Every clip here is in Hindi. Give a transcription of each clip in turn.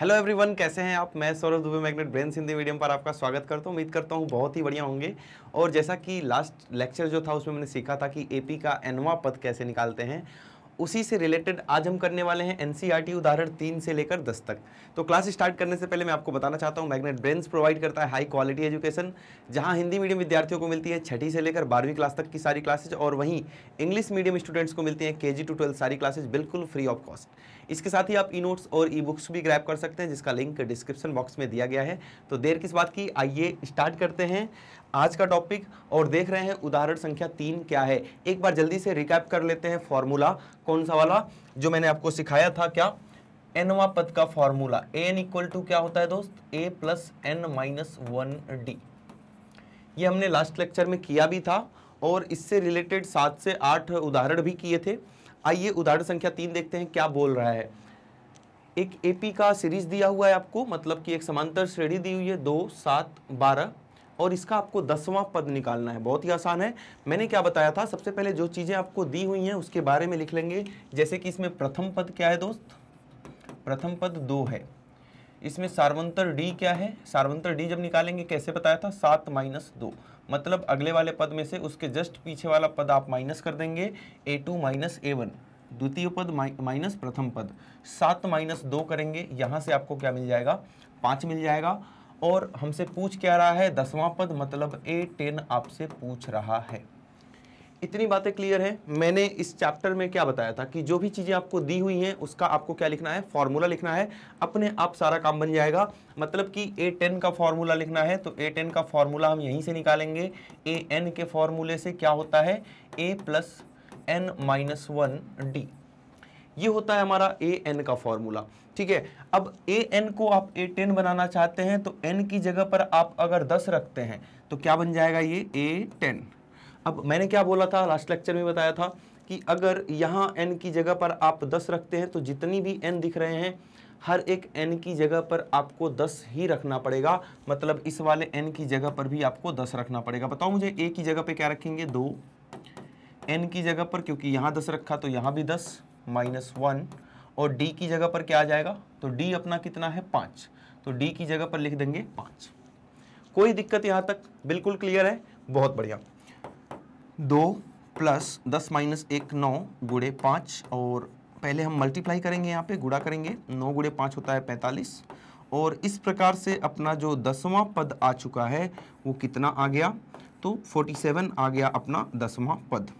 हेलो एवरीवन कैसे हैं आप मैं Saurabh Dubey magnet brain Hindi medium पर आपका स्वागत करता हूं उम्मीद करता हूं बहुत ही बढ़िया होंगे और जैसा कि लास्ट लेक्चर जो था उसमें मैंने सीखा था कि एपी का एनवा पद कैसे निकालते हैं उसी से रिलेटेड आज हम करने वाले हैं एन e उदाहरण तीन से लेकर दस तक तो क्लास स्टार्ट करने से पहले मैं आपको बताना चाहता हूँ मैग्नेट ब्रेन्स प्रोवाइड करता है हाई क्वालिटी एजुकेशन जहाँ हिंदी मीडियम विद्यार्थियों को मिलती है छठी से लेकर बारहवीं क्लास तक की सारी क्लासेज और वहीं इंग्लिश मीडियम स्टूडेंट्स को मिलती हैं के जी टू ट्वेल्थ सारी क्लासेज बिल्कुल फ्री ऑफ कॉस्ट इसके साथ ही आप ई नोट्स और ई बुक्स भी ग्रैप कर सकते हैं जिसका लिंक डिस्क्रिप्शन बॉक्स में दिया गया है तो देर किस बात की आइए स्टार्ट करते हैं आज का टॉपिक और देख रहे हैं उदाहरण संख्या तीन क्या है एक बार जल्दी से रिकैप कर लेते हैं फॉर्मूला कौन सा वाला जो मैंने आपको सिखाया था क्या एनवा पद का फॉर्मूला एन इक्वल टू क्या होता है दोस्त a plus n minus one d ये हमने लास्ट लेक्चर में किया भी था और इससे रिलेटेड सात से आठ उदाहरण भी किए थे आइए उदाहरण संख्या तीन देखते हैं क्या बोल रहा है एक एपी का सीरीज दिया हुआ है आपको मतलब कि एक समांतर श्रेणी दी हुई है दो सात बारह और इसका आपको दसवां पद निकालना है बहुत ही आसान है मैंने क्या बताया था सबसे पहले जो चीज़ें आपको दी हुई हैं उसके बारे में लिख लेंगे जैसे कि इसमें प्रथम पद क्या है दोस्त प्रथम पद दो है इसमें सार्वंतर डी क्या है सार्वंतर डी जब निकालेंगे कैसे बताया था सात माइनस दो मतलब अगले वाले पद में से उसके जस्ट पीछे वाला पद आप माइनस कर देंगे a two minus a one द्वितीय पद माइनस प्रथम पद सात माइनस दो करेंगे यहाँ से आपको क्या मिल जाएगा पाँच मिल जाएगा और हमसे पूछ क्या रहा है दसवां पद मतलब ए टेन आपसे पूछ रहा है इतनी बातें क्लियर हैं मैंने इस चैप्टर में क्या बताया था कि जो भी चीज़ें आपको दी हुई हैं उसका आपको क्या लिखना है फॉर्मूला लिखना है अपने आप सारा काम बन जाएगा मतलब कि ए टेन का फॉर्मूला लिखना है तो ए टेन का फॉर्मूला हम यहीं से निकालेंगे ए एन के फॉर्मूले से क्या होता है a plus n minus one d ये होता है हमारा ए एन का फॉर्मूला ठीक है अब ए एन को आप ए टेन बनाना चाहते हैं तो एन की जगह पर आप अगर दस रखते हैं तो क्या बन जाएगा ये ए टेन अब मैंने क्या बोला था लास्ट लेक्चर में बताया था कि अगर यहाँ एन की जगह पर आप दस रखते हैं तो जितनी भी एन दिख रहे हैं हर एक एन की जगह पर आपको दस ही रखना पड़ेगा मतलब इस वाले एन की जगह पर भी आपको दस रखना पड़ेगा बताओ मुझे ए की जगह पर क्या रखेंगे दो एन की जगह पर क्योंकि यहाँ दस रखा तो यहाँ भी दस माइनस वन और डी की जगह पर क्या आ जाएगा तो डी अपना कितना है पाँच तो डी की जगह पर लिख देंगे पाँच कोई दिक्कत यहाँ तक बिल्कुल क्लियर है बहुत बढ़िया दो प्लस दस माइनस एक नौ गुड़े पाँच और पहले हम मल्टीप्लाई करेंगे यहाँ पे गुड़ा करेंगे नौ गुड़े पाँच होता है पैंतालीस और इस प्रकार से अपना जो दसवां पद आ चुका है वो कितना आ गया तो फोर्टी सेवन आ गया अपना दसवां पद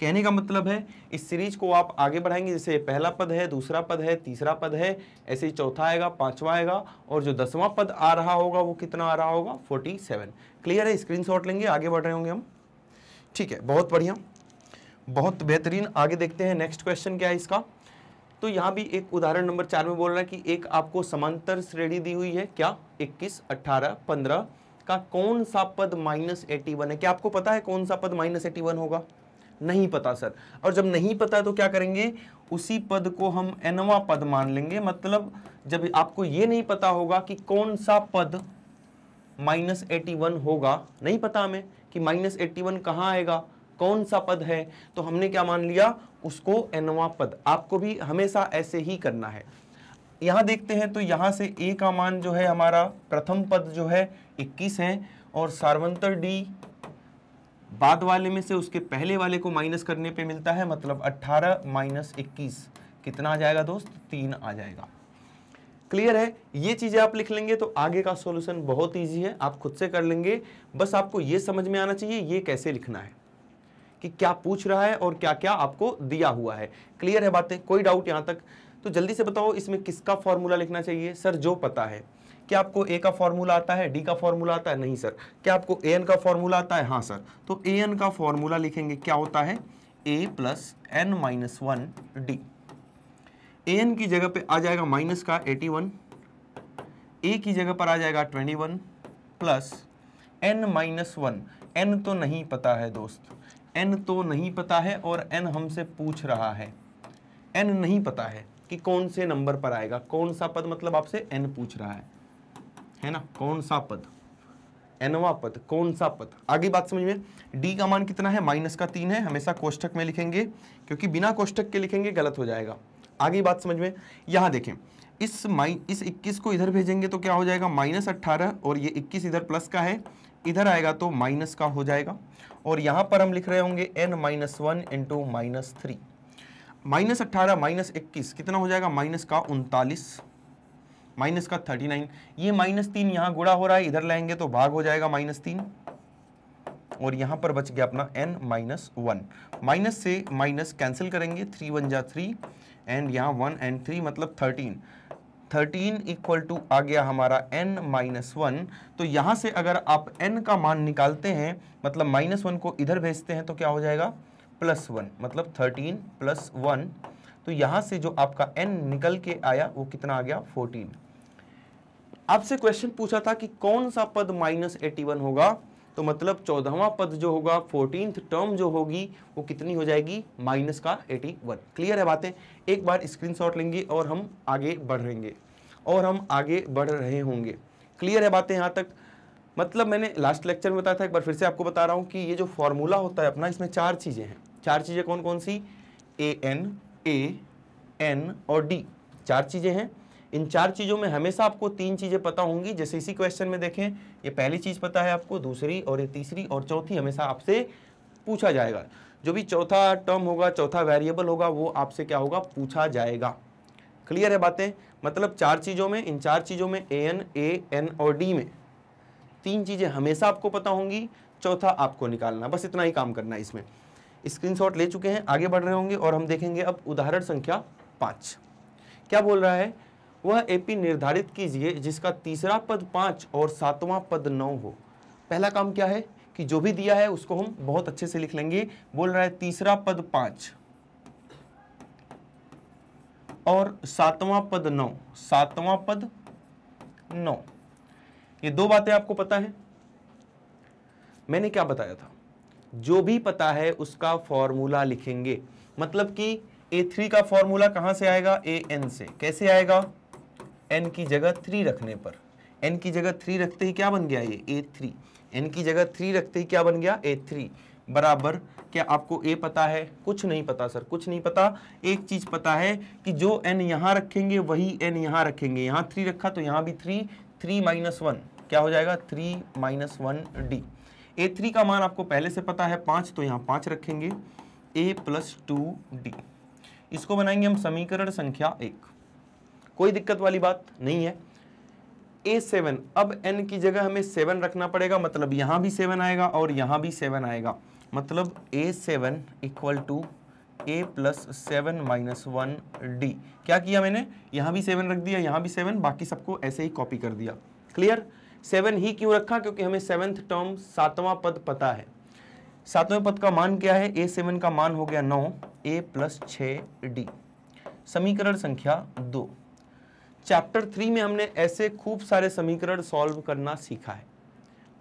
कहने का मतलब है इस सीरीज को आप आगे बढ़ाएंगे जैसे पहला पद है दूसरा पद है तीसरा पद है ऐसे ही चौथा आएगा पांचवा आएगा और जो दसवां पद आ रहा होगा वो कितना आ रहा होगा 47 क्लियर है स्क्रीनशॉट लेंगे आगे बढ़ रहे होंगे हम ठीक है बहुत बढ़िया बहुत बेहतरीन आगे देखते हैं नेक्स्ट क्वेश्चन क्या है इसका तो यहाँ भी एक उदाहरण नंबर चार में बोल रहा है कि एक आपको समांतर श्रेणी दी हुई है क्या 21, 18, 15 का कौन सा पद माइनस एटी है क्या आपको पता है कौन सा पद माइनस एटी होगा नहीं पता सर और जब नहीं पता तो क्या करेंगे उसी पद को हम एनवा पद मान लेंगे मतलब जब आपको ये नहीं पता होगा कि कौन सा पद माइनस एटी वन होगा नहीं पता हमें कि माइनस एट्टी वन कहाँ आएगा कौन सा पद है तो हमने क्या मान लिया उसको एनवा पद आपको भी हमेशा ऐसे ही करना है यहाँ देखते हैं तो यहाँ से ए का मान जो है हमारा प्रथम पद जो है 21 है और सार्वंतर डी बाद वाले में से उसके पहले वाले को माइनस करने पे मिलता है मतलब 18 माइनस इक्कीस कितना आ जाएगा दोस्त तीन आ जाएगा क्लियर है ये चीज़ें आप लिख लेंगे तो आगे का सोल्यूशन बहुत ईजी है आप खुद से कर लेंगे बस आपको ये समझ में आना चाहिए ये कैसे लिखना है कि क्या पूछ रहा है और क्या क्या आपको दिया हुआ है क्लियर है बातें कोई डाउट यहाँ तक तो जल्दी से बताओ इसमें किसका फॉर्मूला लिखना चाहिए सर जो पता है क्या आपको ए का फॉर्मूला आता है डी का फॉर्मूला आता है नहीं सर क्या आपको ए एन का फॉर्मूला आता है हाँ सर तो ए एन का फॉर्मूला लिखेंगे क्या होता है a plus n minus one d n की जगह पे आ जाएगा माइनस का 81 ए की जगह पर आ जाएगा 21 plus n minus one n तो नहीं पता है दोस्त एन तो नहीं पता है और एन हमसे पूछ रहा है एन नहीं पता है कि कौन से नंबर पर आएगा कौन सा पद मतलब आपसे एन पूछ रहा है है ना कौन सा पद एनवा पद कौन सा पद आगे बात समझ में डी का मान कितना है माइनस का तीन है हमेशा कोष्टक में लिखेंगे क्योंकि बिना कोष्टक के लिखेंगे गलत हो जाएगा आगे बात समझ में यहां देखें इस माइन इस 21 को इधर भेजेंगे तो क्या हो जाएगा माइनस अट्ठारह और ये 21 इधर प्लस का है इधर आएगा तो माइनस का हो जाएगा और यहां पर हम लिख रहे होंगे n minus one into minus three minus अट्ठारह माइनस इक्कीस कितना हो जाएगा माइनस का उनतालीस माइनस का थर्टी नाइन ये माइनस तीन यहां गुड़ा हो रहा है इधर लाएंगे तो भाग हो जाएगा माइनस तीन और यहां पर बच गया अपना एन माइनस वन माइनस से माइनस कैंसिल करेंगे थ्री वन जा थ्री एंड यहाँ वन एंड थ्री मतलब थर्टीन थर्टीन इक्वल टू आ गया हमारा एन माइनस वन तो यहाँ से अगर आप एन का मान निकालते हैं मतलब माइनस वन को इधर भेजते हैं तो क्या हो जाएगा प्लस वन मतलब थर्टीन प्लस वन तो यहाँ से जो आपका एन निकल के आया वो कितना आ गया फोर्टीन आपसे क्वेश्चन पूछा था कि कौन सा पद माइनस एटी वन होगा तो मतलब चौदहवा पद जो होगा फोर्टीन टर्म जो होगी वो कितनी हो जाएगी माइनस का एटी वन क्लियर है बातें एक बार स्क्रीनशॉट लेंगे और हम आगे बढ़ रहेंगे और हम आगे बढ़ रहे होंगे क्लियर है बातें यहाँ तक मतलब मैंने लास्ट लेक्चर में बताया था एक बार फिर से आपको बता रहा हूँ कि ये जो फॉर्मूला होता है अपना इसमें चार चीज़ें हैं चार चीज़ें कौन कौन सी ए एन ए एन और डी चार चीज़ें हैं इन चार चीज़ों में हमेशा आपको तीन चीज़ें पता होंगी जैसे इसी क्वेश्चन में देखें ये पहली चीज़ पता है आपको दूसरी और ये तीसरी और चौथी हमेशा आपसे पूछा जाएगा जो भी चौथा टर्म होगा चौथा वेरिएबल होगा वो आपसे क्या होगा पूछा जाएगा क्लियर है बातें मतलब चार चीज़ों में इन चार चीज़ों में ए एन ए एन और डी में तीन चीज़ें हमेशा आपको पता होंगी चौथा आपको निकालना बस इतना ही काम करना है इसमें स्क्रीनशॉट ले चुके हैं आगे बढ़ रहे होंगे और हम देखेंगे अब उदाहरण संख्या पाँच क्या बोल रहा है वह एपी निर्धारित कीजिए जिसका तीसरा पद पाँच और सातवां पद नौ हो पहला काम क्या है कि जो भी दिया है उसको हम बहुत अच्छे से लिख लेंगे बोल रहा है तीसरा पद पाँच और सातवां पद नौ सातवां पद नौ ये दो बातें आपको पता है मैंने क्या बताया था जो भी पता है उसका फॉर्मूला लिखेंगे मतलब कि ए थ्री का फॉर्मूला कहां से आएगा ए एन से कैसे आएगा एन की जगह थ्री रखने पर एन की जगह थ्री रखते ही क्या बन गया ये ए थ्री एन की जगह थ्री रखते ही क्या बन गया ए थ्री बराबर क्या आपको ए पता है कुछ नहीं पता सर कुछ नहीं पता एक चीज पता है कि जो एन यहाँ रखेंगे वही एन यहाँ रखेंगे यहाँ थ्री रखा तो यहाँ भी थ्री थ्री माइनस वन क्या हो जाएगा three minus one d a three का मान आपको पहले से पता है पाँच तो यहाँ पाँच रखेंगे ए प्लस टू डी इसको बनाएंगे हम समीकरण संख्या एक कोई दिक्कत वाली बात नहीं है ए सेवन अब एन की जगह हमें सेवन रखना पड़ेगा मतलब यहाँ भी सेवन आएगा और यहां भी सेवन आएगा मतलब a seven equal to a plus seven minus one d क्या किया मैंने यहां भी सेवन रख दिया यहां भी सेवन बाकी सबको ऐसे ही कॉपी कर दिया क्लियर सेवन ही क्यों रखा क्योंकि हमें सेवन टर्म सातवां पद पता है सातवें पद का मान क्या है ए सेवन का मान हो गया नौ ए प्लस छ डी समीकरण संख्या दो चैप्टर थ्री में हमने ऐसे खूब सारे समीकरण सॉल्व करना सीखा है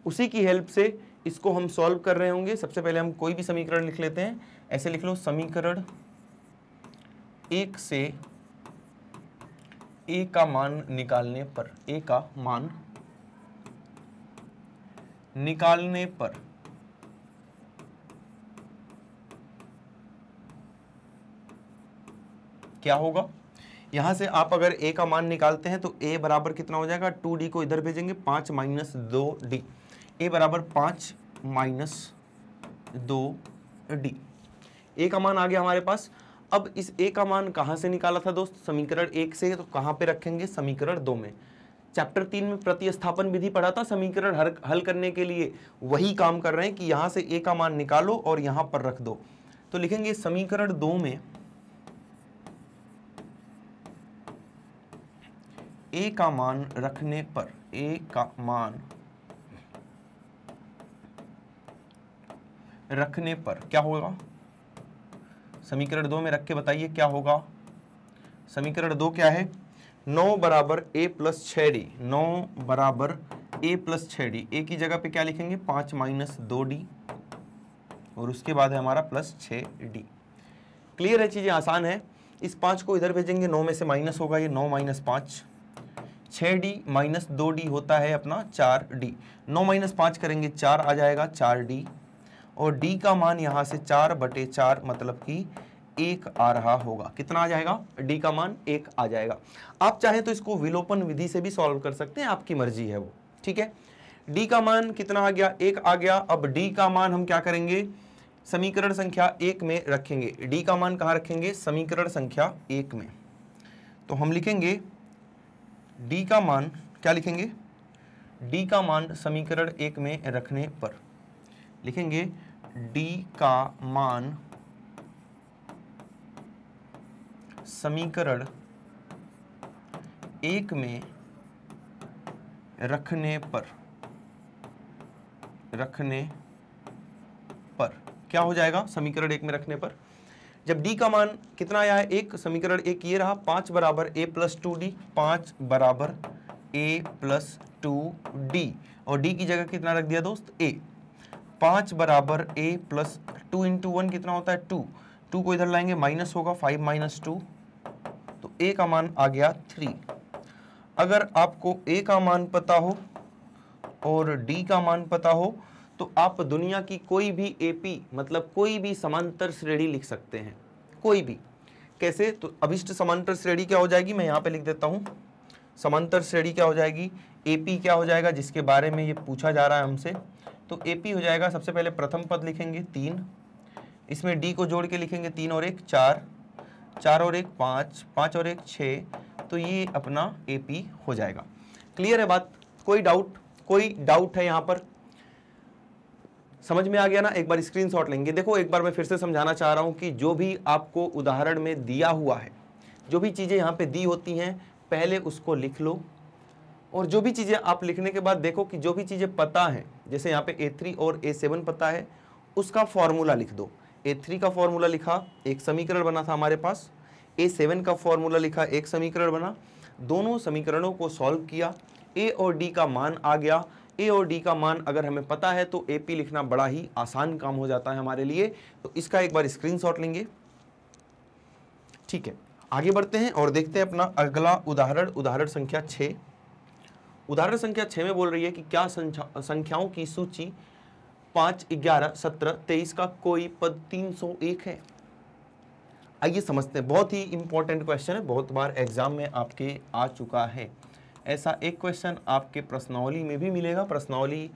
उसी की हेल्प से इसको हम सॉल्व कर रहे होंगे सबसे पहले हम कोई भी समीकरण लिख लेते हैं ऐसे लिख लो समीकरण एक से ए का मान निकालने पर ए का मान निकालने पर क्या होगा यहाँ से आप अगर ए का मान निकालते हैं तो ए बराबर कितना हो जाएगा टू डी को इधर भेजेंगे पाँच माइनस दो डी ए बराबर पाँच माइनस दो डी ए का मान आ गया हमारे पास अब इस ए का मान कहाँ से निकाला था दोस्त समीकरण एक से तो कहाँ पे रखेंगे समीकरण दो में चैप्टर तीन में प्रतिस्थापन विधि पढ़ा था समीकरण हर हल करने के लिए वही काम कर रहे हैं कि यहाँ से ए का मान निकालो और यहाँ पर रख दो तो लिखेंगे समीकरण दो में ए का मान रखने पर ए का मान रखने पर क्या होगा समीकरण दो में रख के बताइए क्या होगा समीकरण दो क्या है नौ बराबर ए प्लस छ डी नौ बराबर ए प्लस छ डी ए की जगह पे क्या लिखेंगे पांच माइनस दो डी और उसके बाद है हमारा प्लस छ डी क्लियर है चीज़ें आसान है इस पांच को इधर भेजेंगे नौ में से माइनस होगा ये नौ माइनस पांच छः डी माइनस दो डी होता है अपना चार डी नौ माइनस पाँच करेंगे चार आ जाएगा चार डी और डी का मान यहाँ से चार बटे चार मतलब कि एक आ रहा होगा कितना आ जाएगा डी का मान एक आ जाएगा आप चाहे तो इसको विलोपन विधि से भी सॉल्व कर सकते हैं आपकी मर्जी है वो ठीक है डी का मान कितना आ गया एक आ गया अब डी का मान हम क्या करेंगे समीकरण संख्या एक में रखेंगे डी का मान कहाँ रखेंगे समीकरण संख्या एक में तो हम लिखेंगे डी का मान क्या लिखेंगे डी का मान समीकरण एक में रखने पर लिखेंगे डी का मान समीकरण एक में रखने पर रखने पर क्या हो जाएगा समीकरण एक में रखने पर जब डी का मान कितना आया है एक समीकरण एक ये रहा पांच बराबर ए प्लस टू डी पांच बराबर ए प्लस टू डी और डी की जगह कितना रख दिया दोस्त ए पांच बराबर a plus two into one कितना होता है टू टू को इधर लाएंगे माइनस होगा फाइव माइनस टू तो ए का मान आ गया थ्री अगर आपको ए का मान पता हो और डी का मान पता हो तो आप दुनिया की कोई भी एपी मतलब कोई भी समांतर श्रेणी लिख सकते हैं कोई भी कैसे तो अभिष्ट समांतर श्रेणी क्या हो जाएगी मैं यहाँ पे लिख देता हूँ समांतर श्रेणी क्या हो जाएगी एपी क्या हो जाएगा जिसके बारे में ये पूछा जा रहा है हमसे तो एपी हो जाएगा सबसे पहले प्रथम पद लिखेंगे तीन इसमें डी को जोड़ के लिखेंगे तीन और एक चार चार और एक पाँच पाँच और एक छः तो ये अपना पी हो जाएगा क्लियर है बात कोई डाउट कोई डाउट है यहाँ पर समझ में आ गया ना एक बार स्क्रीनशॉट लेंगे देखो एक बार मैं फिर से समझाना चाह रहा हूँ कि जो भी आपको उदाहरण में दिया हुआ है जो भी चीज़ें यहाँ पे दी होती हैं पहले उसको लिख लो और जो भी चीज़ें आप लिखने के बाद देखो कि जो भी चीज़ें पता हैं जैसे यहाँ पे ए और ए पता है उसका फॉर्मूला लिख दो ए का फॉर्मूला लिखा एक समीकरण बना था हमारे पास ए का फॉर्मूला लिखा एक समीकरण बना दोनों समीकरणों को सॉल्व किया ए और डी का मान आ गया ए और डी का मान अगर हमें पता है तो ए पी लिखना बड़ा ही आसान काम हो जाता है हमारे लिए तो इसका एक बार स्क्रीनशॉट लेंगे ठीक है आगे बढ़ते हैं और देखते हैं अपना अगला उदाहरण उदाहरण संख्या छः उदाहरण संख्या छः में बोल रही है कि क्या संख्याओं की सूची पाँच ग्यारह सत्रह तेईस का कोई पद तीन सौ एक है आइए समझते हैं बहुत ही इंपॉर्टेंट क्वेश्चन है बहुत बार एग्जाम में आपके आ चुका है ऐसा एक क्वेश्चन आपके प्रश्नावली में भी मिलेगा प्रश्नावली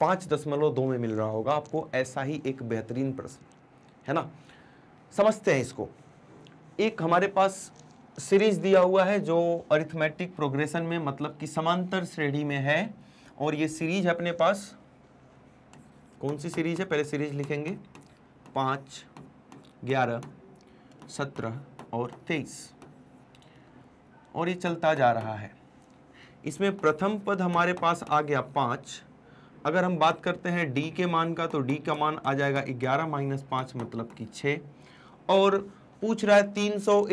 पाँच दशमलव दो में मिल रहा होगा आपको ऐसा ही एक बेहतरीन प्रश्न है ना समझते हैं इसको एक हमारे पास सीरीज दिया हुआ है जो अरिथमेटिक प्रोग्रेशन में मतलब कि समांतर श्रेणी में है और ये सीरीज है अपने पास कौन सी सीरीज है पहले सीरीज लिखेंगे पाँच ग्यारह सत्रह और तेईस और ये चलता जा रहा है इसमें प्रथम पद हमारे पास आ गया पाँच अगर हम बात करते हैं डी के मान का तो डी का मान आ जाएगा ग्यारह माइनस पाँच मतलब कि छः और पूछ रहा है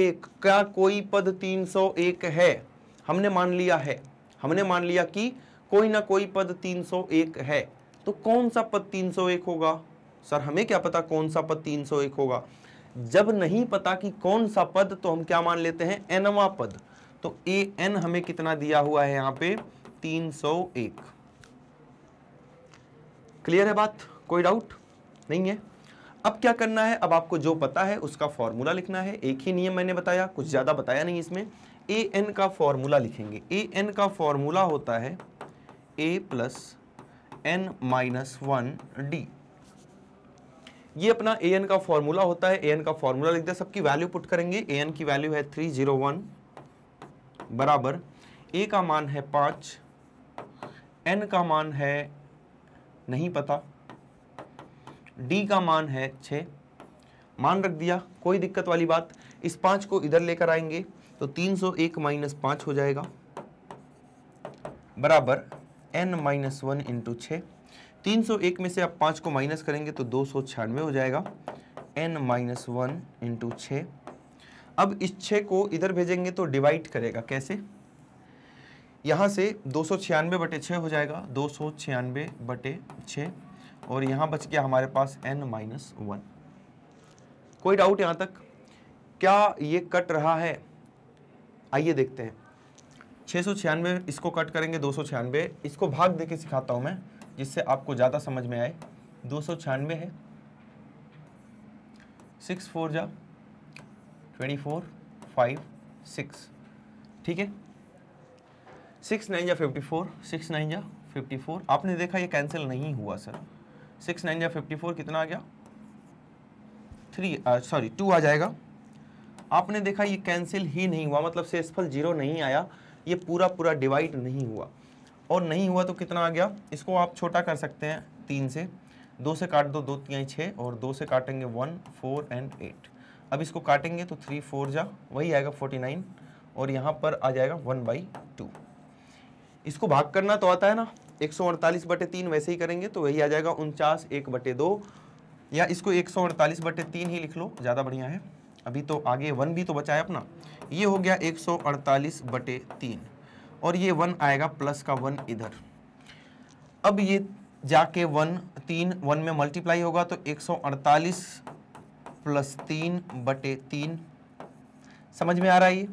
एक क्या कोई पद एक है हमने मान लिया है हमने मान लिया कि कोई ना कोई पद तीन सौ एक है तो कौन सा पद तीन सौ एक होगा सर हमें क्या पता कौन सा पद तीन सौ एक होगा जब नहीं पता कि कौन सा पद तो हम क्या मान लेते हैं एनवा पद तो ए एन हमें कितना दिया हुआ है यहां पे 301 क्लियर है बात कोई डाउट नहीं है अब क्या करना है अब आपको जो पता है उसका फॉर्मूला लिखना है एक ही नियम मैंने बताया कुछ ज़्यादा बताया नहीं इसमें ए एन का फॉर्मूला लिखेंगे ए एन का फॉर्मूला होता है a plus n minus one d ये अपना ए एन का फॉर्मूला होता है ए एन का फॉर्मूला लिख दिया सबकी वैल्यू पुट करेंगे ए एन की वैल्यू है थ्री जीरो वन बराबर ए का मान है पाँच एन का मान है नहीं पता डी का मान है छ मान रख दिया कोई दिक्कत वाली बात इस पाँच को इधर लेकर आएंगे तो तीन सौ एक माइनस पाँच हो जाएगा बराबर एन माइनस वन इंटू छ तीन सौ एक में से आप पाँच को माइनस करेंगे तो दो सौ छियानवे हो जाएगा एन माइनस वन इंटू छः अब इस छः को इधर भेजेंगे तो डिवाइड करेगा कैसे यहाँ से दो सौ छियानवे बटे छः हो जाएगा दो सौ छियानवे बटे छः और यहाँ बच गया हमारे पास एन माइनस वन कोई डाउट यहाँ तक क्या ये कट रहा है आइए देखते हैं छः सौ छियानवे इसको कट करेंगे दो सौ छियानवे इसको भाग दे के सिखाता हूँ मैं जिससे आपको ज़्यादा समझ में आए दो सौ छियानवे है सिक्स फोर जा ट्वेंटी फोर फाइव सिक्स ठीक है सिक्स नाइन या फिफ्टी फोर सिक्स नाइन या फिफ्टी फोर आपने देखा ये कैंसिल नहीं हुआ सर सिक्स नाइन या फिफ्टी फोर कितना आ गया थ्री सॉरी टू आ जाएगा आपने देखा ये कैंसिल ही नहीं हुआ मतलब सेसफल जीरो नहीं आया ये पूरा पूरा डिवाइड नहीं हुआ और नहीं हुआ तो कितना आ गया इसको आप छोटा कर सकते हैं तीन से दो से काट दो दो तीन छः और दो से काटेंगे वन फोर एंड एट अब इसको काटेंगे तो थ्री फोर जा वही आएगा फोर्टी नाइन और यहाँ पर आ जाएगा वन बाई टू इसको भाग करना तो आता है ना एक सौ अड़तालीस बटे तीन वैसे ही करेंगे तो वही आ जाएगा उनचास एक बटे दो या इसको एक सौ अड़तालीस बटे तीन ही लिख लो ज़्यादा बढ़िया है अभी तो आगे वन भी तो बचा है अपना ये हो गया एक सौ अड़तालीस बटे तीन और ये वन आएगा प्लस का वन इधर अब ये जाके वन तीन वन में मल्टीप्लाई होगा तो एक सौ अड़तालीस प्लस तीन बटे तीन समझ में आ रहा है ये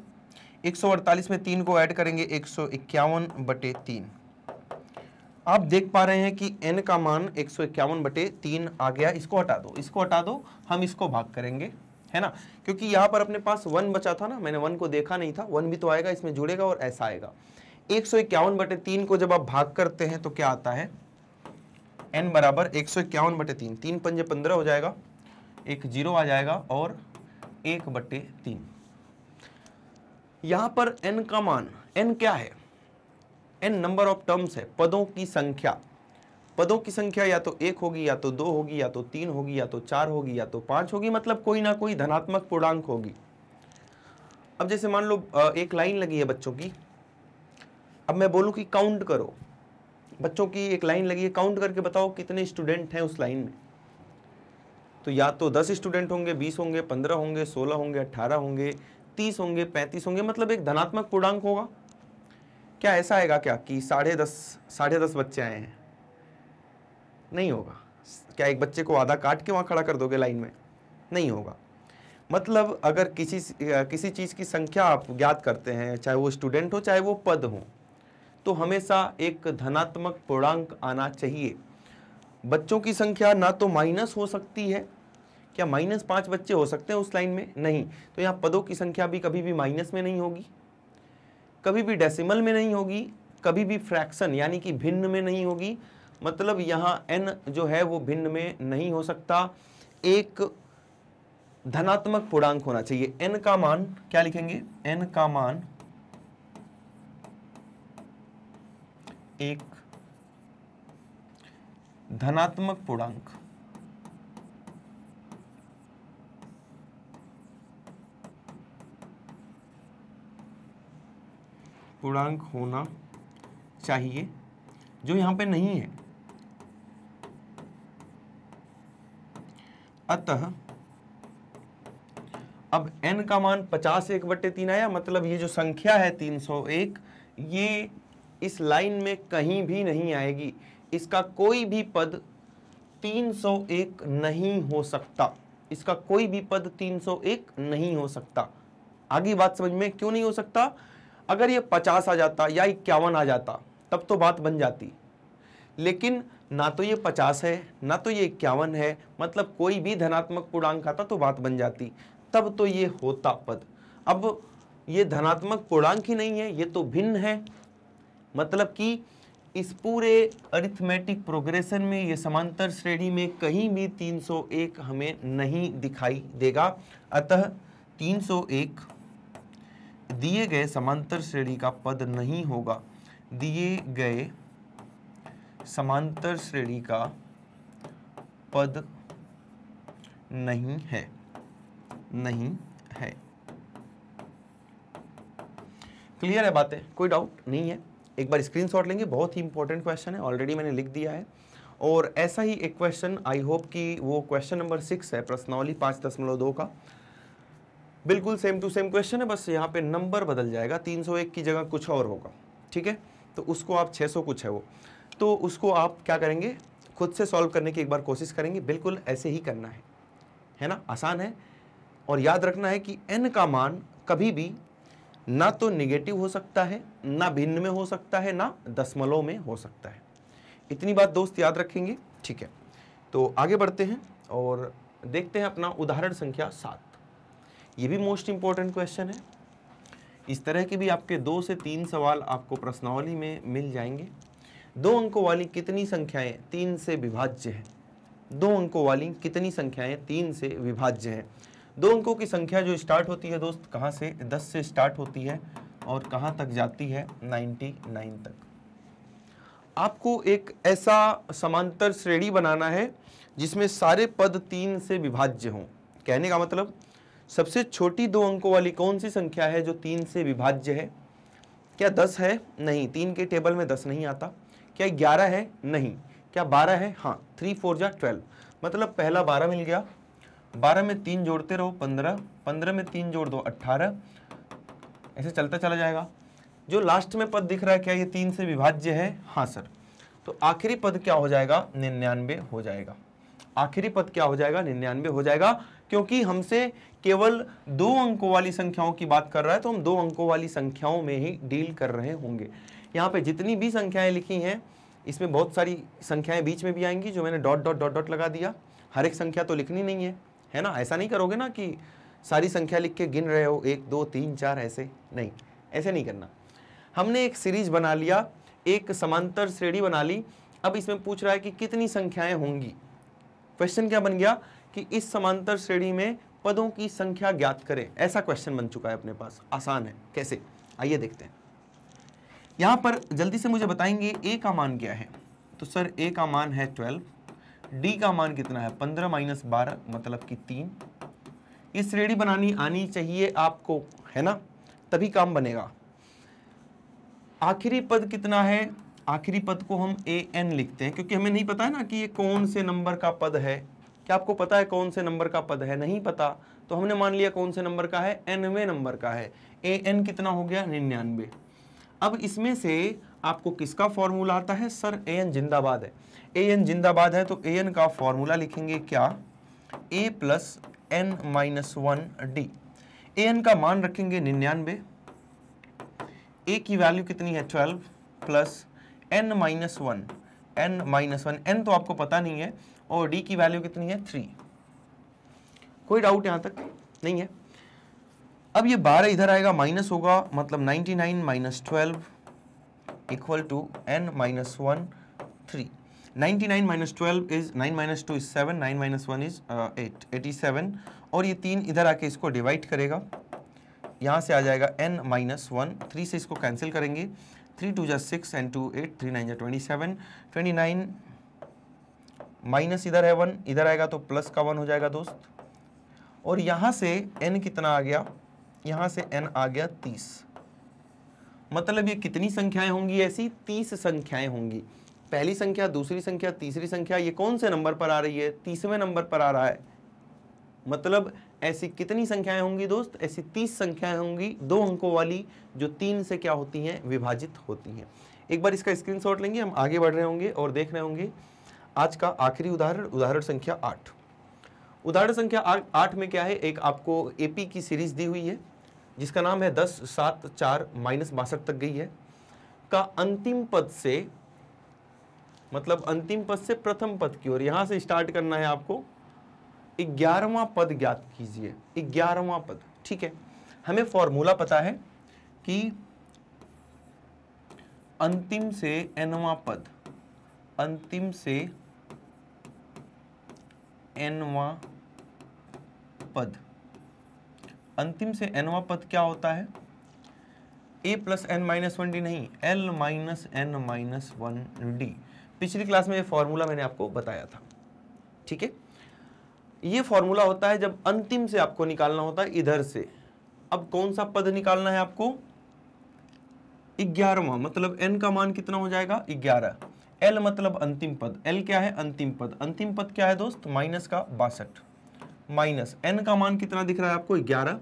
एक सौ अड़तालीस में तीन को ऐड करेंगे एक सौ इक्यावन बटे तीन आप देख पा रहे हैं कि n का मान एक सौ इक्यावन बटे तीन आ गया इसको हटा दो इसको हटा दो हम इसको भाग करेंगे है ना क्योंकि यहाँ पर अपने पास वन बचा था ना मैंने वन को देखा नहीं था वन भी तो आएगा इसमें जुड़ेगा और ऐसा आएगा एक सौ इक्यावन बटे तीन को जब आप भाग करते हैं तो क्या आता है एन बराबर एक सौ इक्यावन बटे तीन तीन पंजे पंद्रह हो जाएगा एक जीरो आ जाएगा और एक बट्टे तीन यहां पर n का मान n क्या है n नंबर ऑफ टर्म्स है पदों की संख्या पदों की संख्या या तो एक होगी या तो दो होगी या तो तीन होगी या तो चार होगी या तो पांच होगी मतलब कोई ना कोई धनात्मक पूर्णांक होगी अब जैसे मान लो एक लाइन लगी है बच्चों की अब मैं बोलूं कि काउंट करो बच्चों की एक लाइन लगी है काउंट करके बताओ कितने स्टूडेंट हैं उस लाइन में तो या तो दस स्टूडेंट होंगे बीस होंगे पंद्रह होंगे सोलह होंगे अट्ठारह होंगे तीस होंगे पैंतीस होंगे मतलब एक धनात्मक पूर्णांक होगा क्या ऐसा आएगा क्या कि साढ़े दस साढ़े दस बच्चे आए हैं नहीं होगा क्या एक बच्चे को आधा काट के वहाँ खड़ा कर दोगे लाइन में नहीं होगा मतलब अगर किसी किसी चीज़ की संख्या आप ज्ञात करते हैं चाहे वो स्टूडेंट हो चाहे वो पद हो तो हमेशा एक धनात्मक पूर्णांक आना चाहिए बच्चों की संख्या ना तो माइनस हो सकती है क्या माइनस पाँच बच्चे हो सकते हैं उस लाइन में नहीं तो यहाँ पदों की संख्या भी कभी भी माइनस में नहीं होगी कभी भी डेसिमल में नहीं होगी कभी भी फ्रैक्शन यानी कि भिन्न में नहीं होगी मतलब यहाँ एन जो है वो भिन्न में नहीं हो सकता एक धनात्मक पूर्णांक होना चाहिए एन का मान क्या लिखेंगे एन का मान एक धनात्मक पूर्णांक पूर्णांक होना चाहिए जो यहां पे नहीं है अतः अब n का मान 50 एक बट्टे तीन आया मतलब ये जो संख्या है 301 ये इस लाइन में कहीं भी नहीं आएगी इसका कोई भी पद 301 नहीं हो सकता इसका कोई भी पद 301 नहीं हो सकता आगे बात समझ में क्यों नहीं हो सकता अगर ये पचास आ जाता या इक्यावन आ जाता तब तो बात बन जाती लेकिन ना तो ये पचास है ना तो ये इक्यावन है मतलब कोई भी धनात्मक पूर्णांक आता तो बात बन जाती तब तो ये होता पद अब ये धनात्मक पूर्णांक ही नहीं है ये तो भिन्न है मतलब कि इस पूरे अरिथमेटिक प्रोग्रेशन में ये समांतर श्रेणी में कहीं भी 301 हमें नहीं दिखाई देगा अतः 301 दिए गए समांतर श्रेणी का पद नहीं होगा दिए गए समांतर श्रेणी का पद नहीं है नहीं है क्लियर है बातें कोई डाउट नहीं है एक बार स्क्रीनशॉट लेंगे बहुत ही इंपॉर्टेंट क्वेश्चन है ऑलरेडी मैंने लिख दिया है और ऐसा ही एक क्वेश्चन आई होप कि वो क्वेश्चन नंबर सिक्स है प्रश्नावली पाँच दशमलव दो का बिल्कुल सेम टू सेम क्वेश्चन है बस यहाँ पे नंबर बदल जाएगा 301 की जगह कुछ और होगा ठीक है तो उसको आप 600 कुछ है वो तो उसको आप क्या करेंगे खुद से सॉल्व करने की एक बार कोशिश करेंगे बिल्कुल ऐसे ही करना है है ना आसान है और याद रखना है कि एन का मान कभी भी ना तो निगेटिव हो सकता है ना भिन्न में हो सकता है ना दसमलों में हो सकता है इतनी बात दोस्त याद रखेंगे ठीक है तो आगे बढ़ते हैं और देखते हैं अपना उदाहरण संख्या सात ये भी मोस्ट इम्पॉर्टेंट क्वेश्चन है इस तरह के भी आपके दो से तीन सवाल आपको प्रश्नावली में मिल जाएंगे दो अंकों वाली कितनी संख्याएं तीन से विभाज्य हैं दो अंकों वाली कितनी संख्याएं तीन से विभाज्य हैं दो अंकों की संख्या जो स्टार्ट होती है दोस्त कहाँ से दस से स्टार्ट होती है और कहाँ तक जाती है नाइन्टी नाइन तक आपको एक ऐसा समांतर श्रेणी बनाना है जिसमें सारे पद तीन से विभाज्य हों कहने का मतलब सबसे छोटी दो अंकों वाली कौन सी संख्या है जो तीन से विभाज्य है क्या दस है नहीं तीन के टेबल में दस नहीं आता क्या ग्यारह है नहीं क्या बारह है हाँ थ्री फोर या ट्वेल्व मतलब पहला बारह मिल गया बारह में तीन जोड़ते रहो पंद्रह पंद्रह में तीन जोड़ दो अट्ठारह ऐसे चलता चला जाएगा जो लास्ट में पद दिख रहा है क्या ये तीन से विभाज्य है हाँ सर तो आखिरी पद क्या हो जाएगा निन्यानवे हो जाएगा आखिरी पद क्या हो जाएगा निन्यानवे हो जाएगा क्योंकि हमसे केवल दो अंकों वाली संख्याओं की बात कर रहा है तो हम दो अंकों वाली संख्याओं में ही डील कर रहे होंगे यहाँ पे जितनी भी संख्याएं लिखी हैं इसमें बहुत सारी संख्याएं बीच में भी आएंगी जो मैंने डॉट डॉट डॉट डॉट लगा दिया हर एक संख्या तो लिखनी नहीं है है ना ऐसा नहीं करोगे ना कि सारी संख्या लिख के गिन रहे हो एक दो तीन चार ऐसे नहीं ऐसे नहीं करना हमने एक सीरीज बना लिया एक समांतर श्रेणी बना ली अब इसमें पूछ रहा है कि कितनी संख्याएं होंगी क्वेश्चन क्या बन गया कि इस समांतर श्रेणी में पदों की संख्या ज्ञात करें ऐसा क्वेश्चन बन चुका है अपने पास आसान है कैसे आइए देखते हैं यहां पर जल्दी से मुझे बताएंगे ए का मान क्या है तो सर ए का मान है ट्वेल्व डी का मान कितना है पंद्रह माइनस बारह मतलब कि तीन ये श्रेणी बनानी आनी चाहिए आपको है ना तभी काम बनेगा आखिरी पद कितना है आखिरी पद को हम ए एन लिखते हैं क्योंकि हमें नहीं पता है ना कि ये कौन से नंबर का पद है क्या आपको पता है कौन से नंबर का पद है नहीं पता तो हमने मान लिया कौन से नंबर का है एनवे नंबर का है ए एन कितना हो गया निन्यानवे अब इसमें से आपको किसका फॉर्मूला आता है सर ए एन जिंदाबाद है ए एन जिंदाबाद है तो ए एन का फॉर्मूला लिखेंगे क्या a plus n minus one d a n का मान रखेंगे निन्यानवे ए की वैल्यू कितनी है twelve plus n minus one n minus one n तो आपको पता नहीं है और डी की वैल्यू कितनी है थ्री कोई डाउट यहाँ तक नहीं है अब ये बारह इधर आएगा माइनस होगा मतलब ninety nine minus twelve equal to n minus one three nine minus twelve is nine minus two is seven nine minus one is eight eighty seven और ये तीन इधर आके इसको डिवाइड करेगा यहाँ से आ जाएगा एन माइनस वन थ्री से इसको कैंसिल करेंगे थ्री टू जै six and two eight three nine जै twenty seven twenty nine minus इधर है वन इधर आएगा तो प्लस का वन हो जाएगा दोस्त और यहां से एन कितना आ गया यहां से एन आ गया तीस मतलब ये कितनी संख्याएं होंगी ऐसी तीस संख्याएं होंगी पहली संख्या दूसरी संख्या तीसरी संख्या ये कौन से नंबर पर आ रही है तीसवें नंबर पर आ रहा है मतलब ऐसी कितनी संख्याएं होंगी दोस्त ऐसी तीस संख्याएं होंगी दो अंकों वाली जो तीन से क्या होती हैं विभाजित होती हैं एक बार इसका स्क्रीनशॉट लेंगे हम आगे बढ़ रहे होंगे और देख रहे होंगे आज का आखिरी उदाहरण उदाहरण संख्या आठ उदाहरण संख्या आठ में क्या है एक आपको एपी की सीरीज दी हुई है जिसका नाम है दस सात चार माइनस बासठ तक गई है का अंतिम पद से मतलब अंतिम पद से प्रथम पद की ओर यहां से स्टार्ट करना है आपको ग्यारहवा पद ज्ञात कीजिए ग्यारहवा पद ठीक है हमें फॉर्मूला पता है कि अंतिम से एनवा पद अंतिम से एनवा पद अंतिम से एनवा पद क्या होता है a plus n minus one d नहीं l minus n minus one d पिछली क्लास में ये फॉर्मूला मैंने आपको बताया था ठीक है ये फॉर्मूला होता है जब अंतिम से आपको निकालना होता है इधर से अब कौन सा पद निकालना है आपको ग्यारहवा मतलब एन का मान कितना हो जाएगा ग्यारह एल मतलब अंतिम पद एल क्या है अंतिम पद अंतिम पद क्या है दोस्त माइनस का बासठ माइनस एन का मान कितना दिख रहा है आपको ग्यारह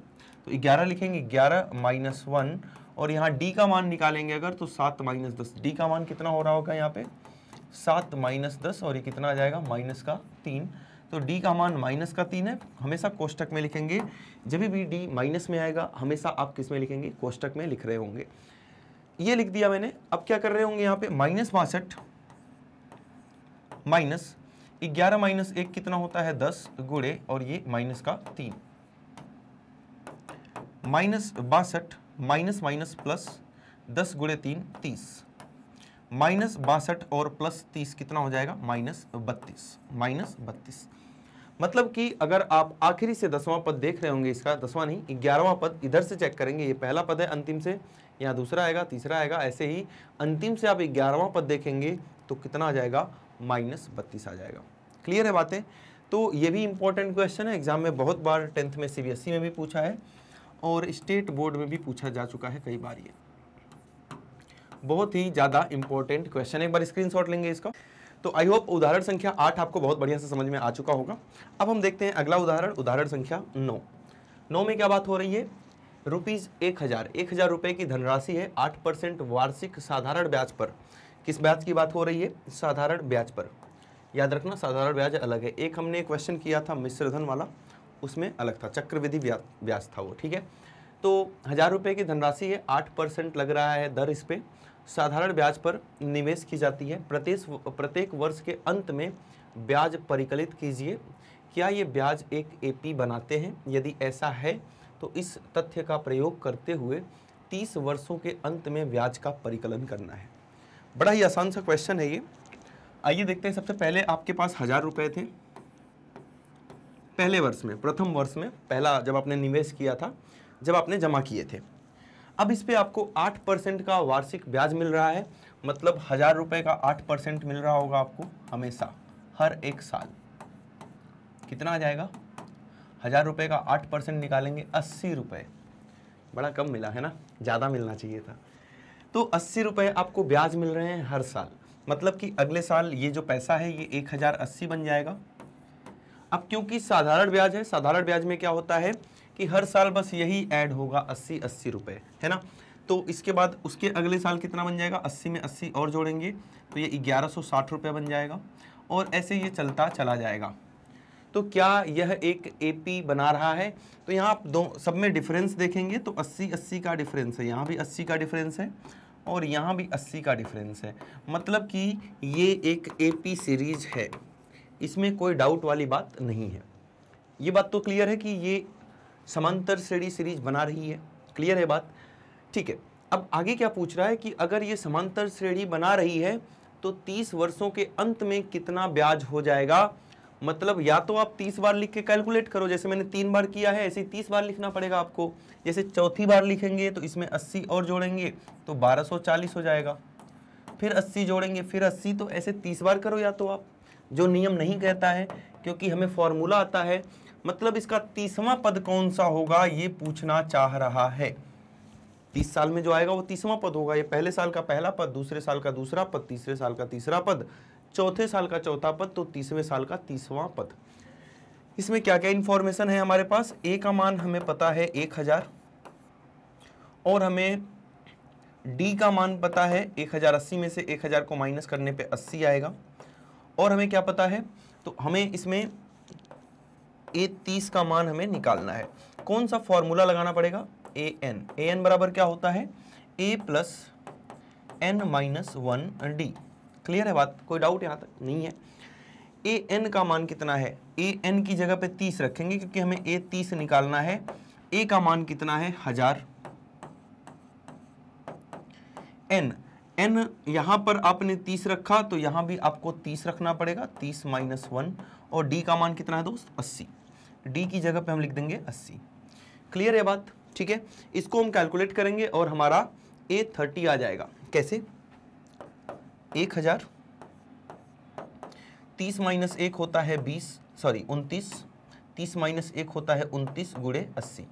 तो ग्यारह लिखेंगे ग्यारह माइनस वन और यहाँ डी का मान निकालेंगे अगर तो सात माइनस दस डी का मान कितना हो रहा होगा यहाँ पे सात माइनस दस और ये कितना आ जाएगा माइनस का तीन तो डी का मान माइनस का तीन है हमेशा कोष्टक में लिखेंगे जब भी डी माइनस में आएगा हमेशा आप किस में लिखेंगे कोष्टक में लिख रहे होंगे ये लिख दिया मैंने अब क्या कर रहे होंगे यहाँ पे माइनस बासठ माइनस ग्यारह माइनस एक कितना होता है दस गुड़े और ये माइनस का तीन माइनस बासठ माइनस माइनस प्लस दस गुड़े तीन तीस माइनस बासठ और प्लस तीस कितना हो जाएगा माइनस बत्तीस माइनस बत्तीस मतलब कि अगर आप आखिरी से दसवां पद देख रहे होंगे इसका दसवां नहीं ग्यारहवां पद इधर से चेक करेंगे ये पहला पद है अंतिम से यहाँ दूसरा आएगा तीसरा आएगा ऐसे ही अंतिम से आप ग्यारहवां पद देखेंगे तो कितना आ जाएगा माइनस बत्तीस आ जाएगा क्लियर है बातें तो ये भी इंपॉर्टेंट क्वेश्चन है एग्जाम में बहुत बार टेंथ में सी e में भी पूछा है और स्टेट बोर्ड में भी पूछा जा चुका है कई बार ये बहुत ही ज़्यादा इंपॉर्टेंट क्वेश्चन एक बार स्क्रीन लेंगे इसका तो आई होप उदाहरण संख्या आठ आपको बहुत बढ़िया से समझ में आ चुका होगा अब हम देखते हैं अगला उदाहरण उदाहरण संख्या नौ नौ में क्या बात हो रही है रुपीज़ एक हज़ार एक हज़ार रुपये की धनराशि है आठ परसेंट वार्षिक साधारण ब्याज पर किस ब्याज की बात हो रही है साधारण ब्याज पर याद रखना साधारण ब्याज अलग है एक हमने क्वेश्चन किया था मिश्रधन वाला उसमें अलग था चक्रविधि ब्याज था वो ठीक है तो हज़ार रुपये की धनराशि है आठ परसेंट लग रहा है दर इस पर साधारण ब्याज पर निवेश की जाती है प्रत्येक प्रत्येक वर्ष के अंत में ब्याज परिकलित कीजिए क्या ये ब्याज एक एपी बनाते हैं यदि ऐसा है तो इस तथ्य का प्रयोग करते हुए तीस वर्षों के अंत में ब्याज का परिकलन करना है बड़ा ही आसान सा क्वेश्चन है ये आइए देखते हैं सबसे पहले आपके पास हज़ार रुपये थे पहले वर्ष में प्रथम वर्ष में पहला जब आपने निवेश किया था जब आपने जमा किए थे अब इस पर आपको आठ परसेंट का वार्षिक ब्याज मिल रहा है मतलब हज़ार रुपये का आठ परसेंट मिल रहा होगा आपको हमेशा हर एक साल कितना आ जाएगा हज़ार रुपये का आठ परसेंट निकालेंगे अस्सी रुपये बड़ा कम मिला है ना ज़्यादा मिलना चाहिए था तो अस्सी रुपये आपको ब्याज मिल रहे हैं हर साल मतलब कि अगले साल ये जो पैसा है ये एक हज़ार अस्सी बन जाएगा अब क्योंकि साधारण ब्याज है साधारण ब्याज में क्या होता है कि हर साल बस यही ऐड होगा अस्सी अस्सी रुपये है ना तो इसके बाद उसके अगले साल कितना बन जाएगा अस्सी में अस्सी और जोड़ेंगे तो ये ग्यारह सौ साठ रुपये बन जाएगा और ऐसे ये चलता चला जाएगा तो क्या यह एक एपी बना रहा है तो यहाँ आप दो सब में डिफरेंस देखेंगे तो अस्सी अस्सी का डिफरेंस है यहाँ भी अस्सी का डिफरेंस है और यहाँ भी 80 का डिफरेंस है मतलब कि ये एक एपी सीरीज है इसमें कोई डाउट वाली बात नहीं है ये बात तो क्लियर है कि ये समांतर श्रेणी सीरीज बना रही है क्लियर है बात ठीक है अब आगे क्या पूछ रहा है कि अगर ये समांतर श्रेणी बना रही है तो 30 वर्षों के अंत में कितना ब्याज हो जाएगा मतलब या तो आप तीस बार लिख के कैलकुलेट करो जैसे मैंने तीन बार किया है ऐसे ही तीस बार लिखना पड़ेगा आपको जैसे चौथी बार लिखेंगे तो इसमें अस्सी और जोड़ेंगे तो बारह सौ चालीस हो जाएगा फिर अस्सी जोड़ेंगे फिर अस्सी तो ऐसे तीस बार करो या तो आप जो नियम नहीं कहता है क्योंकि हमें फॉर्मूला आता है मतलब इसका तीसवा पद कौन सा होगा ये पूछना चाह रहा है तीस साल में जो आएगा वो तीसवा पद होगा ये पहले साल का पहला पद दूसरे साल का दूसरा पद तीसरे साल का तीसरा पद चौथे साल का चौथा पद तो तीसवें साल का तीसवां पद इसमें क्या क्या इन्फॉर्मेशन है हमारे पास ए का मान हमें पता है एक हजार और हमें डी का मान पता है एक हजार अस्सी में से एक हजार को माइनस करने पे अस्सी आएगा और हमें क्या पता है तो हमें इसमें ए तीस का मान हमें निकालना है कौन सा फॉर्मूला लगाना पड़ेगा ए एन ए एन बराबर क्या होता है a plus n minus one d clear है बात कोई डाउट यहाँ तक नहीं है ए एन का मान कितना है ए एन की जगह पे तीस रखेंगे क्योंकि हमें ए तीस निकालना है ए का मान कितना है हजार एन एन यहां पर आपने तीस रखा तो यहां भी आपको तीस रखना पड़ेगा तीस माइनस वन और डी का मान कितना है दोस्त अस्सी डी की जगह पे हम लिख देंगे अस्सी क्लियर है बात ठीक है इसको हम कैलकुलेट करेंगे और हमारा ए थर्टी आ जाएगा कैसे एक हजार तीस माइनस एक होता है बीस सॉरी उनतीस तीस माइनस एक होता है उनतीस गुड़े अस्सी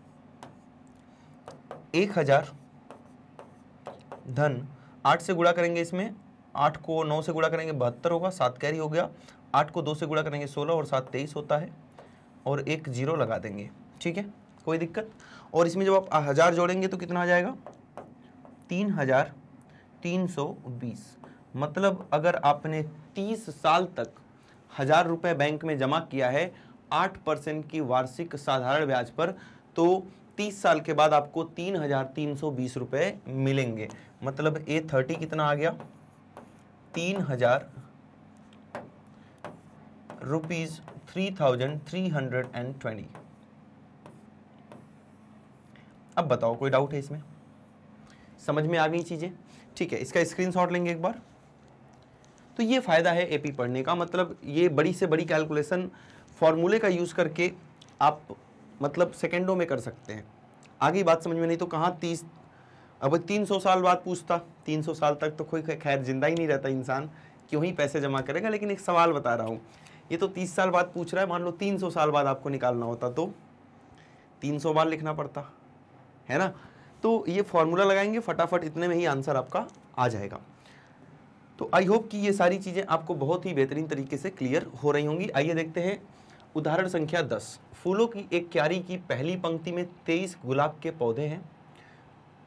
एक हजार धन आठ से गुड़ा करेंगे इसमें आठ को नौ से गुड़ा करेंगे बहत्तर होगा सात कैरी हो गया आठ को दो से गुड़ा करेंगे सोलह और सात तेईस होता है और एक जीरो लगा देंगे ठीक है कोई दिक्कत और इसमें जब आप हज़ार जोड़ेंगे तो कितना आ जाएगा तीन हज़ार तीन सौ बीस मतलब अगर आपने 30 साल तक हज़ार रुपए बैंक में जमा किया है 8 परसेंट की वार्षिक साधारण ब्याज पर तो 30 साल के बाद आपको तीन हज़ार तीन सौ बीस रुपए मिलेंगे मतलब ए थर्टी कितना आ गया तीन हज़ार rupees three thousand three hundred and twenty अब बताओ कोई डाउट है इसमें समझ में आ गई चीज़ें ठीक है इसका स्क्रीनशॉट लेंगे एक बार तो ये फ़ायदा है एपी पढ़ने का मतलब ये बड़ी से बड़ी कैलकुलेशन फॉर्मूले का यूज़ करके आप मतलब सेकेंडों में कर सकते हैं आगे बात समझ में नहीं तो कहाँ तीस अब तीन सौ साल बाद पूछता तीन सौ साल तक तो कोई खैर जिंदा ही नहीं रहता इंसान क्यों ही पैसे जमा करेगा लेकिन एक सवाल बता रहा हूँ ये तो तीस साल बाद पूछ रहा है मान लो तीन सौ साल बाद आपको निकालना होता तो तीन सौ बार लिखना पड़ता है ना तो ये फॉर्मूला लगाएंगे फटाफट इतने में ही आंसर आपका आ जाएगा तो आई होप कि ये सारी चीज़ें आपको बहुत ही बेहतरीन तरीके से क्लियर हो रही होंगी आइए देखते हैं उदाहरण संख्या दस फूलों की एक क्यारी की पहली पंक्ति में तेईस गुलाब के पौधे हैं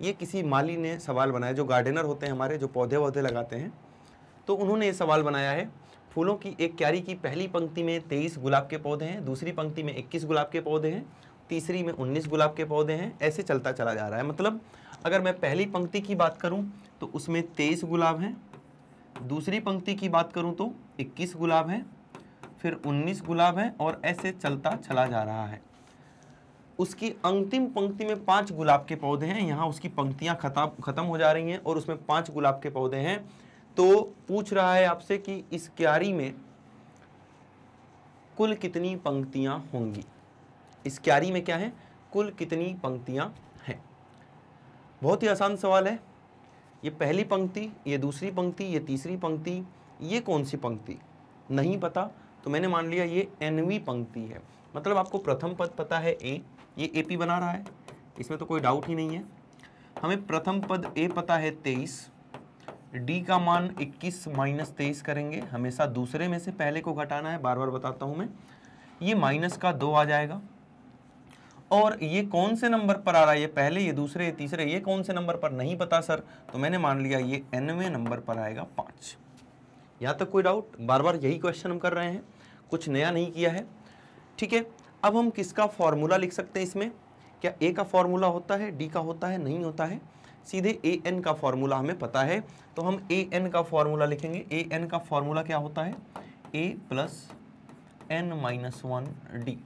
ये किसी माली ने सवाल बनाया जो गार्डनर होते हैं हमारे जो पौधे वौधे लगाते हैं तो उन्होंने ये सवाल बनाया है फूलों की एक क्यारी की पहली पंक्ति में तेईस गुलाब के पौधे हैं दूसरी पंक्ति में इक्कीस गुलाब के पौधे हैं तीसरी में उन्नीस गुलाब के पौधे हैं ऐसे चलता चला जा रहा है मतलब अगर मैं पहली पंक्ति की बात करूं तो उसमें तेईस गुलाब हैं दूसरी पंक्ति की बात करूं तो 21 गुलाब है फिर 19 गुलाब है और ऐसे चलता चला जा रहा है उसकी अंतिम पंक्ति में पांच गुलाब के पौधे हैं यहाँ उसकी पंक्तियाँ खत्म खत्म हो जा रही हैं और उसमें पांच गुलाब के पौधे हैं तो पूछ रहा है आपसे कि इस क्यारी में कुल कितनी पंक्तियाँ होंगी इस क्यारी में क्या है कुल कितनी पंक्तियाँ हैं बहुत ही आसान सवाल है ये पहली पंक्ति ये दूसरी पंक्ति ये तीसरी पंक्ति ये कौन सी पंक्ति नहीं पता तो मैंने मान लिया ये एनवी पंक्ति है मतलब आपको प्रथम पद पता है ए ये ए पी बना रहा है इसमें तो कोई डाउट ही नहीं है हमें प्रथम पद ए पता है तेईस डी का मान इक्कीस माइनस तेईस करेंगे हमेशा दूसरे में से पहले को घटाना है बार बार बताता हूँ मैं ये माइनस का दो आ जाएगा और ये कौन से नंबर पर आ रहा है ये पहले ये दूसरे ये तीसरे ये कौन से नंबर पर नहीं पता सर तो मैंने मान लिया ये एनवे नंबर पर आएगा पाँच यहाँ तक कोई डाउट बार बार यही क्वेश्चन हम कर रहे हैं कुछ नया नहीं किया है ठीक है अब हम किसका फॉर्मूला लिख सकते हैं इसमें क्या ए का फॉर्मूला होता है डी का होता है नहीं होता है सीधे ए एन का फॉर्मूला हमें पता है तो हम ए एन का फॉर्मूला लिखेंगे ए एन का फॉर्मूला क्या होता है a plus n minus one d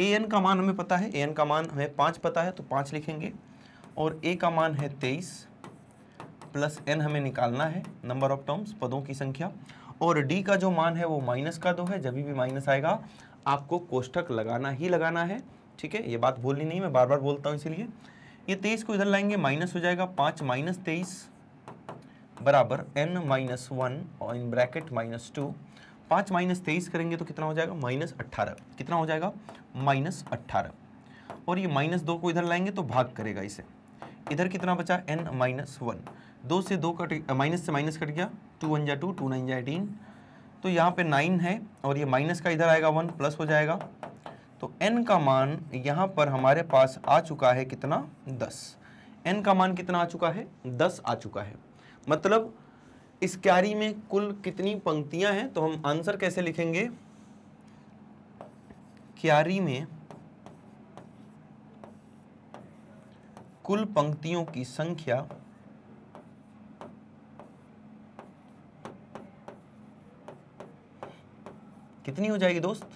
a n का मान हमें पता है ए एन का मान हमें पाँच पता है तो पाँच लिखेंगे और ए का मान है तेईस प्लस एन हमें निकालना है नंबर ऑफ टर्म्स पदों की संख्या और डी का जो मान है वो माइनस का दो है जब भी माइनस आएगा आपको कोष्ठक लगाना ही लगाना है ठीक है ये बात बोलनी नहीं मैं बार बार बोलता हूँ इसीलिए ये तेईस को इधर लाएंगे माइनस हो जाएगा पाँच माइनस तेईस बराबर एन माइनस वन और इन ब्रैकेट माइनस टू पाँच माइनस तेईस करेंगे तो कितना हो जाएगा माइनस अट्ठारह कितना हो जाएगा माइनस अट्ठारह और ये माइनस दो को इधर लाएंगे तो भाग करेगा इसे इधर कितना बचा एन माइनस वन दो से दो कट माइनस से माइनस कट गया टू वन जा टू टू नाइन जा एटीन तो यहाँ पे नाइन है और ये माइनस का इधर आएगा वन प्लस हो जाएगा तो एन का मान यहाँ पर हमारे पास आ चुका है कितना दस एन का मान कितना आ चुका है दस आ चुका है मतलब इस क्यारी में कुल कितनी पंक्तियां हैं तो हम आंसर कैसे लिखेंगे क्यारी में कुल पंक्तियों की संख्या कितनी हो जाएगी दोस्त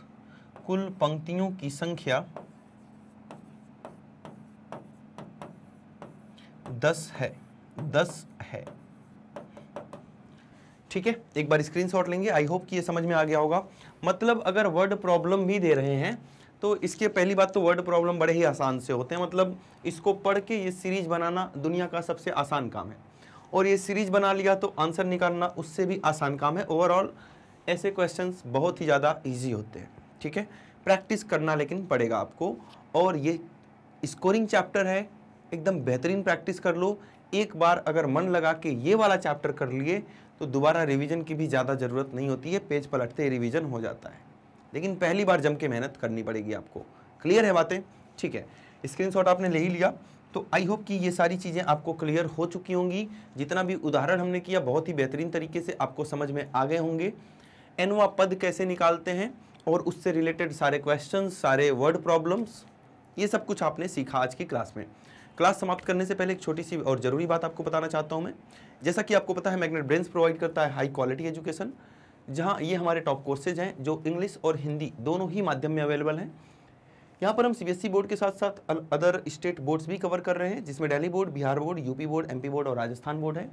कुल पंक्तियों की संख्या दस है दस है ठीक है एक बार शॉट लेंगे आई होप कि ये समझ में आ गया होगा मतलब अगर वर्ड प्रॉब्लम भी दे रहे हैं तो इसके पहली बात तो वर्ड प्रॉब्लम बड़े ही आसान से होते हैं मतलब इसको पढ़ के ये सीरीज बनाना दुनिया का सबसे आसान काम है और ये सीरीज बना लिया तो आंसर निकालना उससे भी आसान काम है ओवरऑल ऐसे क्वेश्चंस बहुत ही ज़्यादा इजी होते हैं ठीक है प्रैक्टिस करना लेकिन पड़ेगा आपको और ये स्कोरिंग चैप्टर है एकदम बेहतरीन प्रैक्टिस कर लो एक बार अगर मन लगा के ये वाला चैप्टर कर लिए तो दोबारा रिवीजन की भी ज़्यादा ज़रूरत नहीं होती है पेज पलटते रिवीजन हो जाता है लेकिन पहली बार जम के मेहनत करनी पड़ेगी आपको क्लियर है बातें ठीक है स्क्रीनशॉट आपने ले ही लिया तो आई होप कि ये सारी चीज़ें आपको क्लियर हो चुकी होंगी जितना भी उदाहरण हमने किया बहुत ही बेहतरीन तरीके से आपको समझ में आ गए होंगे एनवा पद कैसे निकालते हैं और उससे रिलेटेड सारे क्वेश्चन सारे वर्ड प्रॉब्लम्स ये सब कुछ आपने सीखा आज की क्लास में क्लास समाप्त करने से पहले एक छोटी सी और ज़रूरी बात आपको बताना चाहता हूँ मैं जैसा कि आपको पता है मैग्नेट ब्रेंस प्रोवाइड करता है हाई क्वालिटी एजुकेशन जहाँ ये हमारे टॉप कोर्सेज हैं जो इंग्लिश और हिंदी दोनों ही माध्यम में अवेलेबल हैं यहाँ पर हम सी बोर्ड e के साथ साथ अदर स्टेट बोर्ड्स भी कवर कर रहे हैं जिसमें Delhi board Bihar board UP board M board और राजस्थान बोर्ड है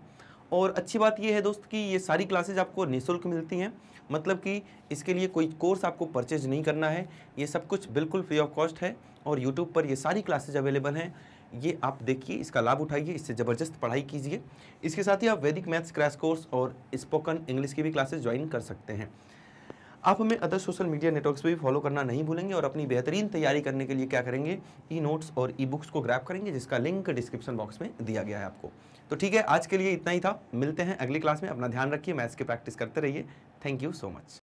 और अच्छी बात यह है दोस्त कि ये सारी क्लासेज आपको निःशुल्क मिलती हैं मतलब कि इसके लिए कोई कोर्स आपको परचेज नहीं करना है ये सब कुछ बिल्कुल फ्री ऑफ कॉस्ट है और यूट्यूब पर ये सारी क्लासेज अवेलेबल हैं ये आप देखिए इसका लाभ उठाइए इससे ज़बरदस्त पढ़ाई कीजिए इसके साथ ही आप वैदिक मैथ्स क्रैश कोर्स और स्पोकन इंग्लिश की भी क्लासेस ज्वाइन कर सकते हैं आप हमें अदर सोशल मीडिया नेटवर्क्स पर भी फॉलो करना नहीं भूलेंगे और अपनी बेहतरीन तैयारी करने के लिए क्या करेंगे ई नोट्स और ई बुक्स को ग्रैप करेंगे जिसका लिंक डिस्क्रिप्शन बॉक्स में दिया गया है आपको तो ठीक है आज के लिए इतना ही था मिलते हैं अगली क्लास में अपना ध्यान रखिए मैथ्स की प्रैक्टिस करते रहिए थैंक यू सो मच